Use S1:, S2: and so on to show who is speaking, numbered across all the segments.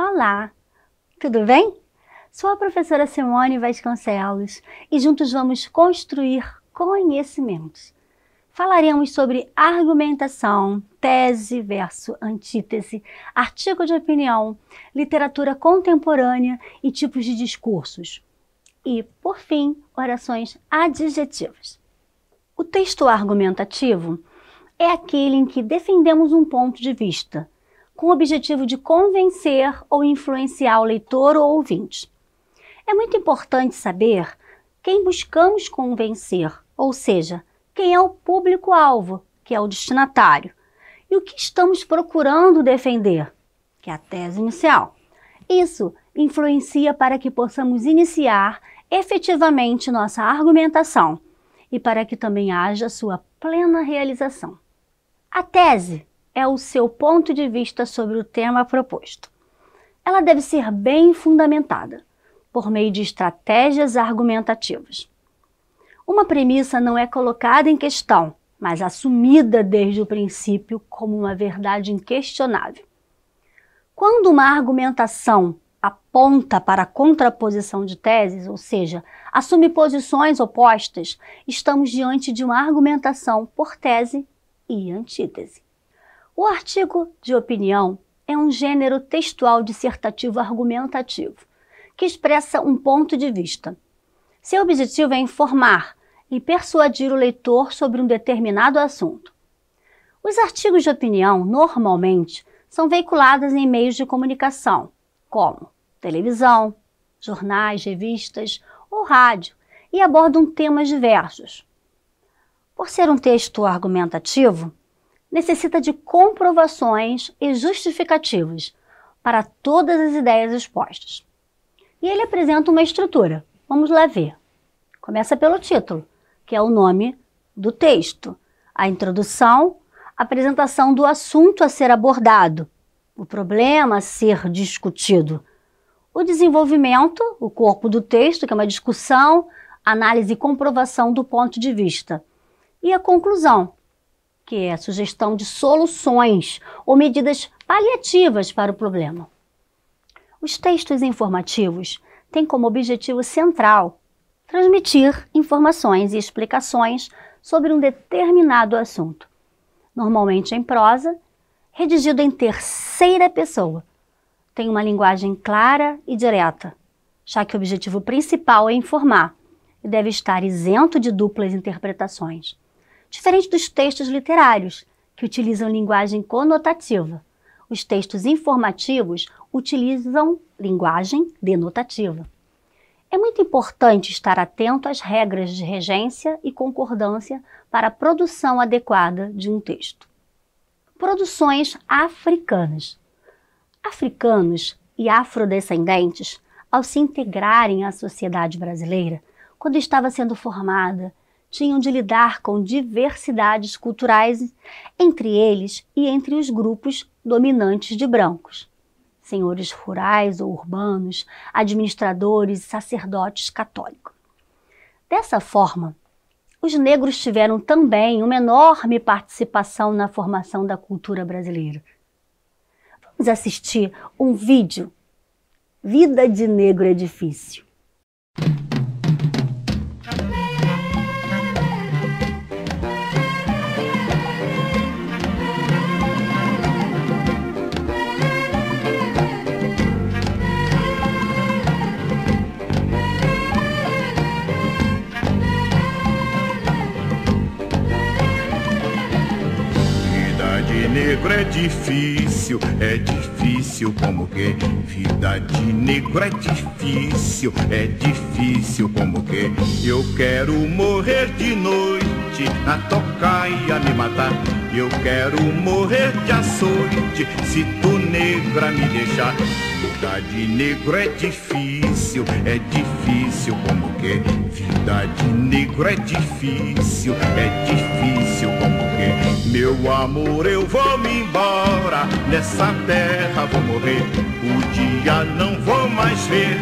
S1: Olá, tudo bem? Sou a professora Simone Vasconcelos e juntos vamos construir conhecimentos. Falaremos sobre argumentação, tese versus antítese, artigo de opinião, literatura contemporânea e tipos de discursos. E, por fim, orações adjetivas. O texto argumentativo é aquele em que defendemos um ponto de vista com o objetivo de convencer ou influenciar o leitor ou ouvinte. É muito importante saber quem buscamos convencer, ou seja, quem é o público-alvo, que é o destinatário, e o que estamos procurando defender, que é a tese inicial. Isso influencia para que possamos iniciar efetivamente nossa argumentação e para que também haja sua plena realização. A tese é o seu ponto de vista sobre o tema proposto. Ela deve ser bem fundamentada, por meio de estratégias argumentativas. Uma premissa não é colocada em questão, mas assumida desde o princípio como uma verdade inquestionável. Quando uma argumentação aponta para a contraposição de teses, ou seja, assume posições opostas, estamos diante de uma argumentação por tese e antítese. O artigo de opinião é um gênero textual dissertativo argumentativo, que expressa um ponto de vista. Seu objetivo é informar e persuadir o leitor sobre um determinado assunto. Os artigos de opinião, normalmente, são veiculados em meios de comunicação, como televisão, jornais, revistas ou rádio, e abordam temas diversos. Por ser um texto argumentativo, necessita de comprovações e justificativos para todas as ideias expostas. E ele apresenta uma estrutura. Vamos lá ver. Começa pelo título, que é o nome do texto, a introdução, a apresentação do assunto a ser abordado, o problema a ser discutido, o desenvolvimento, o corpo do texto, que é uma discussão, análise e comprovação do ponto de vista, e a conclusão, que é a sugestão de soluções ou medidas paliativas para o problema. Os textos informativos têm como objetivo central transmitir informações e explicações sobre um determinado assunto, normalmente em prosa, redigido em terceira pessoa. Tem uma linguagem clara e direta, já que o objetivo principal é informar e deve estar isento de duplas interpretações diferente dos textos literários, que utilizam linguagem conotativa. Os textos informativos utilizam linguagem denotativa. É muito importante estar atento às regras de regência e concordância para a produção adequada de um texto. Produções africanas. Africanos e afrodescendentes, ao se integrarem à sociedade brasileira, quando estava sendo formada tinham de lidar com diversidades culturais entre eles e entre os grupos dominantes de brancos. Senhores rurais ou urbanos, administradores e sacerdotes católicos. Dessa forma, os negros tiveram também uma enorme participação na formação da cultura brasileira. Vamos assistir um vídeo. Vida de negro é difícil.
S2: negro é difícil, é difícil como que vida de negro é difícil, é difícil como que eu quero morrer de noite na tocaia me matar, eu quero morrer de açoite se tu negra me deixar. Vida de negro é difícil, é difícil como que vida de negro é difícil, é difícil como meu amor, eu vou me embora, nessa terra vou morrer. O dia não vou mais ver,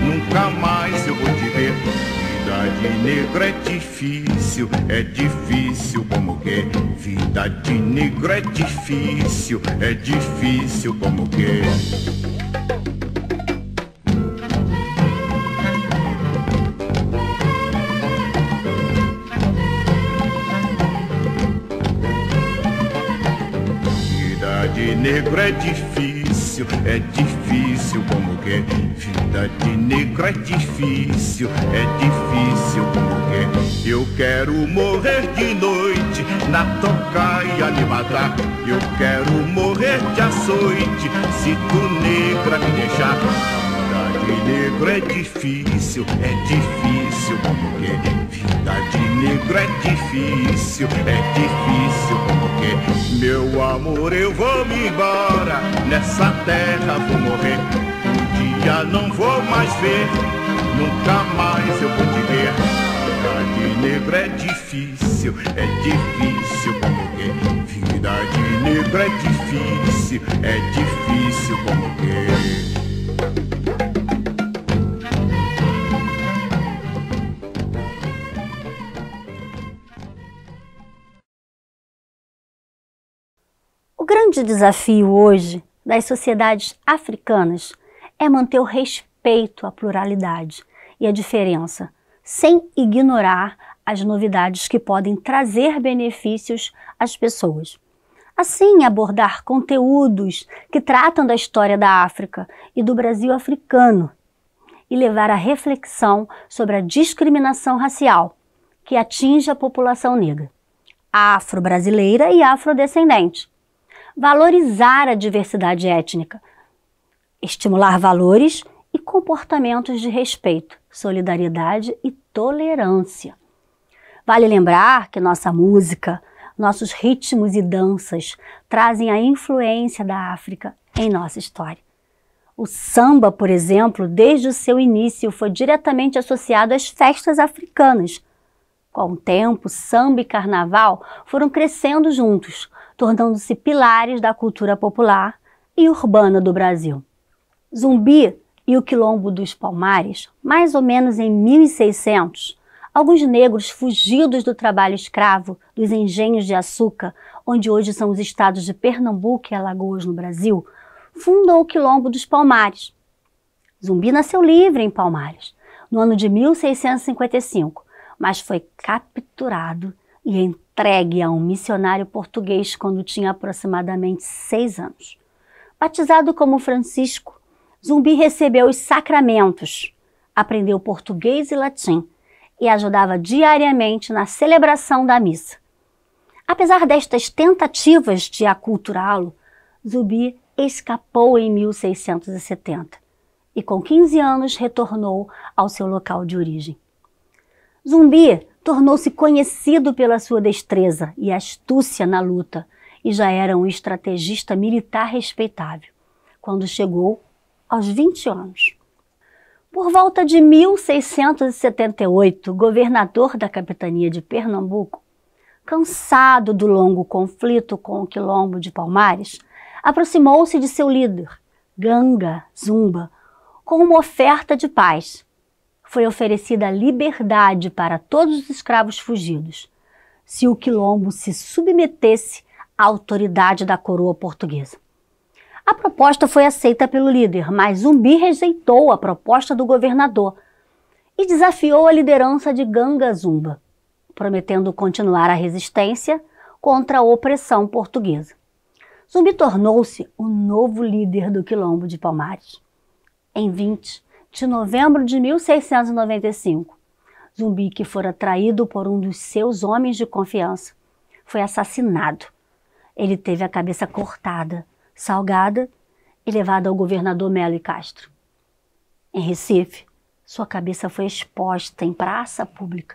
S2: nunca mais eu vou te ver. Vida de negro é difícil, é difícil como que. Vida de negro é difícil, é difícil como que. de negro é difícil, é difícil como que é. Vida de negro é difícil, é difícil como que é. Eu quero morrer de noite na tocaia me matar. Eu quero morrer de açoite se tu negra me deixar de negro é difícil, é difícil. Porque vida de negro é difícil, é difícil. Porque, meu amor, eu vou me embora. Nessa terra vou morrer. Um dia não vou mais ver, nunca mais eu vou te ver. Vida de negro é difícil, é difícil. Porque vida de negro é difícil, é difícil. Porque.
S1: grande desafio hoje das sociedades africanas é manter o respeito à pluralidade e à diferença, sem ignorar as novidades que podem trazer benefícios às pessoas. Assim, abordar conteúdos que tratam da história da África e do Brasil africano e levar à reflexão sobre a discriminação racial que atinge a população negra, afro-brasileira e afrodescendente, valorizar a diversidade étnica, estimular valores e comportamentos de respeito, solidariedade e tolerância. Vale lembrar que nossa música, nossos ritmos e danças trazem a influência da África em nossa história. O samba, por exemplo, desde o seu início foi diretamente associado às festas africanas. Com o tempo, samba e carnaval foram crescendo juntos, tornando-se pilares da cultura popular e urbana do Brasil. Zumbi e o Quilombo dos Palmares, mais ou menos em 1600, alguns negros fugidos do trabalho escravo dos engenhos de açúcar, onde hoje são os estados de Pernambuco e Alagoas no Brasil, fundou o Quilombo dos Palmares. Zumbi nasceu livre em Palmares, no ano de 1655, mas foi capturado e entregue a um missionário português quando tinha aproximadamente seis anos. Batizado como Francisco, Zumbi recebeu os sacramentos, aprendeu português e latim e ajudava diariamente na celebração da missa. Apesar destas tentativas de aculturá-lo, Zumbi escapou em 1670 e, com 15 anos, retornou ao seu local de origem. Zumbi tornou-se conhecido pela sua destreza e astúcia na luta e já era um estrategista militar respeitável, quando chegou aos 20 anos. Por volta de 1678, governador da capitania de Pernambuco, cansado do longo conflito com o quilombo de Palmares, aproximou-se de seu líder, Ganga Zumba, com uma oferta de paz, foi oferecida liberdade para todos os escravos fugidos, se o quilombo se submetesse à autoridade da coroa portuguesa. A proposta foi aceita pelo líder, mas Zumbi rejeitou a proposta do governador e desafiou a liderança de Ganga Zumba, prometendo continuar a resistência contra a opressão portuguesa. Zumbi tornou-se o novo líder do quilombo de Palmares. Em 20, de novembro de 1695. Zumbi, que fora traído por um dos seus homens de confiança, foi assassinado. Ele teve a cabeça cortada, salgada e levada ao governador Melo e Castro. Em Recife, sua cabeça foi exposta em praça pública,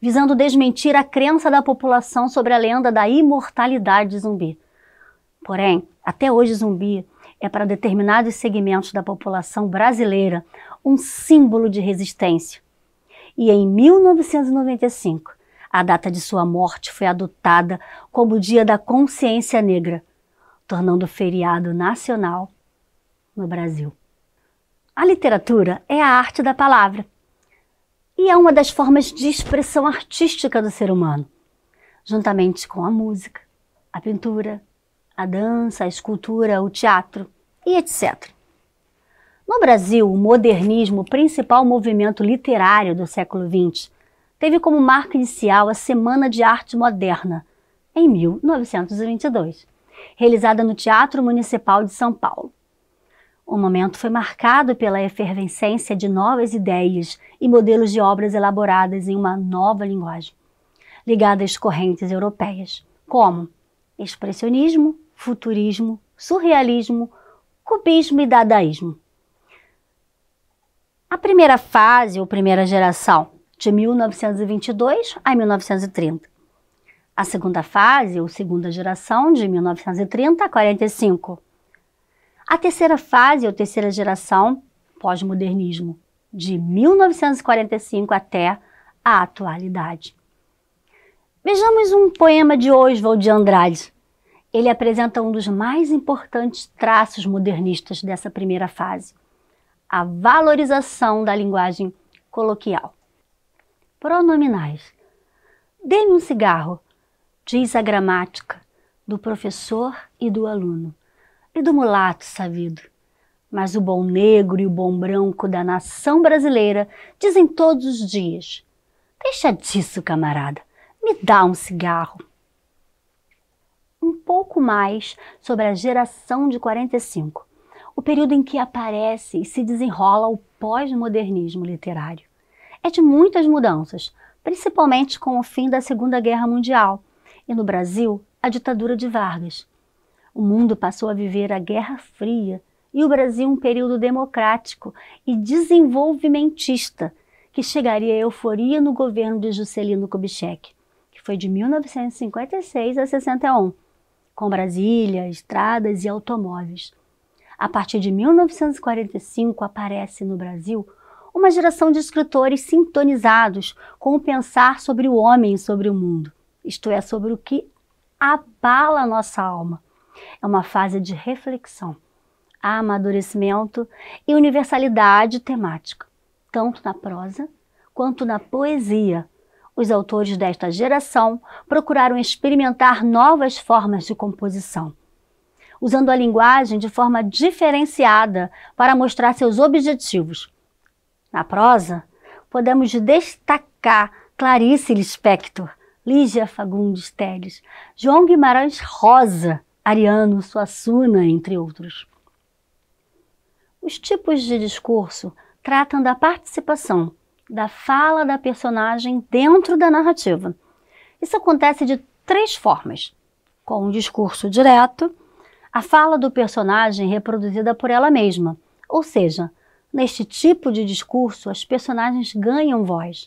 S1: visando desmentir a crença da população sobre a lenda da imortalidade de zumbi. Porém, até hoje, zumbi é para determinados segmentos da população brasileira um símbolo de resistência. E em 1995, a data de sua morte foi adotada como o Dia da Consciência Negra, tornando feriado nacional no Brasil. A literatura é a arte da palavra e é uma das formas de expressão artística do ser humano, juntamente com a música, a pintura, a dança, a escultura, o teatro e etc. No Brasil, o modernismo, principal movimento literário do século XX, teve como marca inicial a Semana de Arte Moderna, em 1922, realizada no Teatro Municipal de São Paulo. O momento foi marcado pela efervescência de novas ideias e modelos de obras elaboradas em uma nova linguagem, ligada às correntes europeias, como expressionismo, futurismo, surrealismo, cubismo e dadaísmo. A primeira fase ou primeira geração, de 1922 a 1930. A segunda fase ou segunda geração, de 1930 a 45. A terceira fase ou terceira geração, pós-modernismo, de 1945 até a atualidade. Vejamos um poema de Oswald de Andrade, ele apresenta um dos mais importantes traços modernistas dessa primeira fase, a valorização da linguagem coloquial. Pronominais. Dê-me um cigarro, diz a gramática do professor e do aluno, e do mulato sabido. Mas o bom negro e o bom branco da nação brasileira dizem todos os dias: Deixa disso, camarada, me dá um cigarro um pouco mais sobre a geração de 45, o período em que aparece e se desenrola o pós-modernismo literário. É de muitas mudanças, principalmente com o fim da Segunda Guerra Mundial e, no Brasil, a ditadura de Vargas. O mundo passou a viver a Guerra Fria e o Brasil um período democrático e desenvolvimentista que chegaria à euforia no governo de Juscelino Kubitschek, que foi de 1956 a 61, com Brasília, estradas e automóveis. A partir de 1945 aparece no Brasil uma geração de escritores sintonizados com o pensar sobre o homem e sobre o mundo, isto é, sobre o que abala a nossa alma. É uma fase de reflexão, amadurecimento e universalidade temática, tanto na prosa quanto na poesia, os autores desta geração procuraram experimentar novas formas de composição, usando a linguagem de forma diferenciada para mostrar seus objetivos. Na prosa, podemos destacar Clarice Lispector, Lígia Fagundes Telles, João Guimarães Rosa, Ariano Suassuna, entre outros. Os tipos de discurso tratam da participação, da fala da personagem dentro da narrativa. Isso acontece de três formas: com um discurso direto, a fala do personagem reproduzida por ela mesma, ou seja, neste tipo de discurso as personagens ganham voz.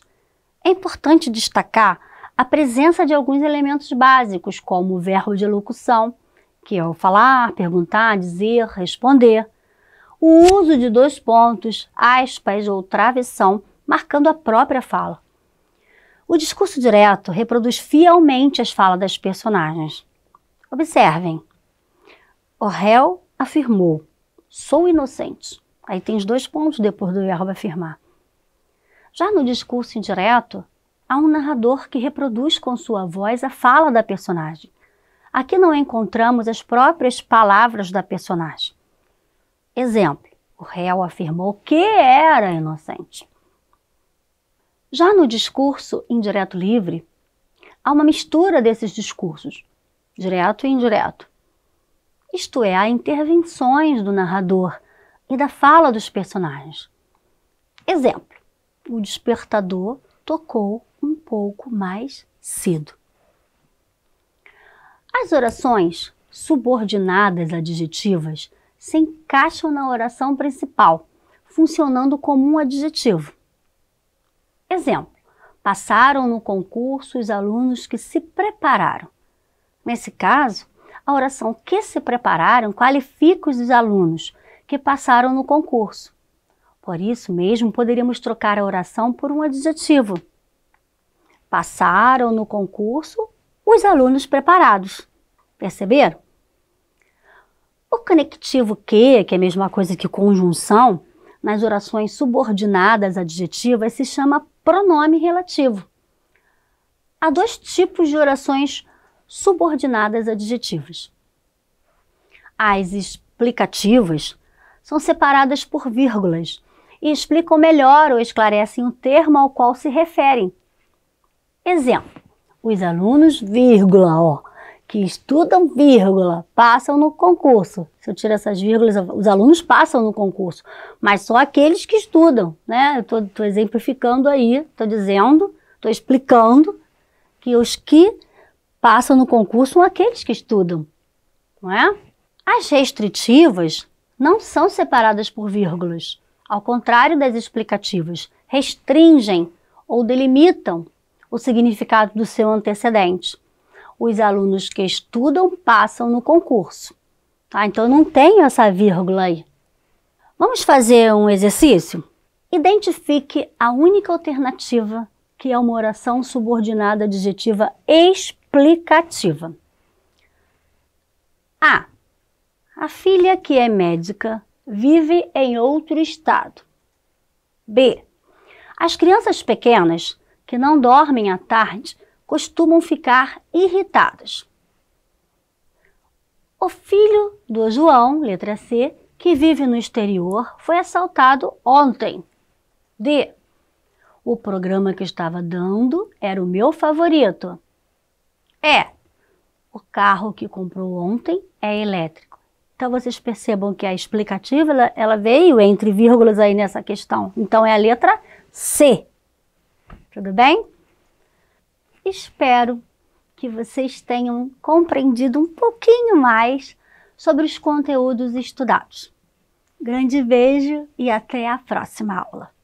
S1: É importante destacar a presença de alguns elementos básicos, como o verbo de locução, que é o falar, perguntar, dizer, responder, o uso de dois pontos, aspas ou travessão marcando a própria fala. O discurso direto reproduz fielmente as falas das personagens. Observem. O réu afirmou: sou inocente. Aí tem os dois pontos depois do verbo afirmar. Já no discurso indireto, há um narrador que reproduz com sua voz a fala da personagem. Aqui não encontramos as próprias palavras da personagem. Exemplo: o réu afirmou que era inocente. Já no discurso indireto livre, há uma mistura desses discursos, direto e indireto. Isto é, há intervenções do narrador e da fala dos personagens. Exemplo: o despertador tocou um pouco mais cedo. As orações subordinadas adjetivas se encaixam na oração principal, funcionando como um adjetivo. Exemplo, passaram no concurso os alunos que se prepararam. Nesse caso, a oração que se prepararam qualifica os alunos que passaram no concurso. Por isso mesmo, poderíamos trocar a oração por um adjetivo. Passaram no concurso os alunos preparados. Perceberam? O conectivo que, que é a mesma coisa que conjunção, nas orações subordinadas adjetivas se chama pronome relativo. Há dois tipos de orações subordinadas adjetivas. As explicativas são separadas por vírgulas e explicam melhor ou esclarecem o termo ao qual se referem. Exemplo: os alunos, vírgula, ó, que estudam vírgula, passam no concurso. Se eu tiro essas vírgulas, os alunos passam no concurso, mas só aqueles que estudam, né? Eu estou exemplificando aí, estou dizendo, estou explicando que os que passam no concurso são aqueles que estudam, não é? As restritivas não são separadas por vírgulas, ao contrário das explicativas, restringem ou delimitam o significado do seu antecedente os alunos que estudam passam no concurso. Tá? Então não tem essa vírgula aí. Vamos fazer um exercício? Identifique a única alternativa que é uma oração subordinada adjetiva explicativa. A. A filha que é médica vive em outro estado. B. As crianças pequenas que não dormem à tarde costumam ficar irritadas. O filho do João, letra C, que vive no exterior, foi assaltado ontem. D. O programa que estava dando era o meu favorito. E. O carro que comprou ontem é elétrico. Então vocês percebam que a explicativa ela, ela veio entre vírgulas aí nessa questão. Então é a letra C. Tudo bem? Espero que vocês tenham compreendido um pouquinho mais sobre os conteúdos estudados. Grande beijo
S2: e até a próxima aula!